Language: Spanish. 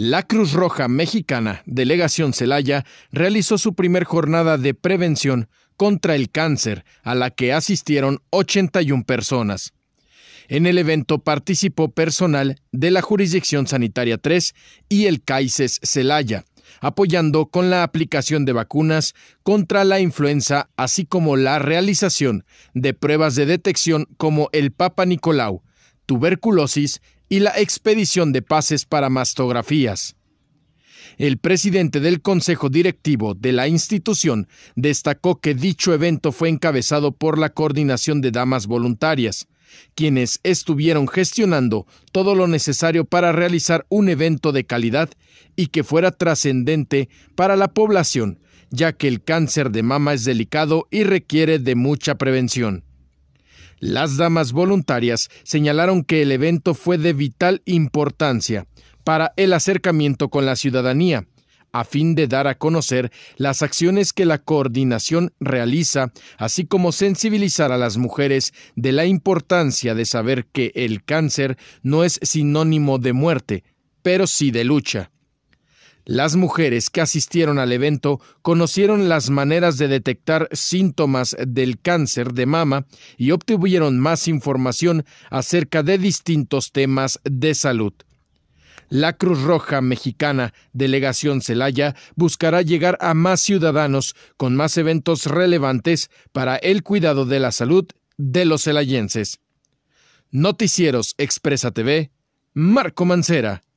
La Cruz Roja Mexicana, Delegación Celaya, realizó su primer jornada de prevención contra el cáncer, a la que asistieron 81 personas. En el evento participó personal de la Jurisdicción Sanitaria 3 y el CAICES Celaya, apoyando con la aplicación de vacunas contra la influenza, así como la realización de pruebas de detección como el Papa Nicolau, tuberculosis y la expedición de pases para mastografías. El presidente del Consejo Directivo de la institución destacó que dicho evento fue encabezado por la Coordinación de Damas Voluntarias, quienes estuvieron gestionando todo lo necesario para realizar un evento de calidad y que fuera trascendente para la población, ya que el cáncer de mama es delicado y requiere de mucha prevención. Las damas voluntarias señalaron que el evento fue de vital importancia para el acercamiento con la ciudadanía, a fin de dar a conocer las acciones que la coordinación realiza, así como sensibilizar a las mujeres de la importancia de saber que el cáncer no es sinónimo de muerte, pero sí de lucha. Las mujeres que asistieron al evento conocieron las maneras de detectar síntomas del cáncer de mama y obtuvieron más información acerca de distintos temas de salud. La Cruz Roja Mexicana, Delegación Celaya, buscará llegar a más ciudadanos con más eventos relevantes para el cuidado de la salud de los celayenses. Noticieros Expresa TV, Marco Mancera.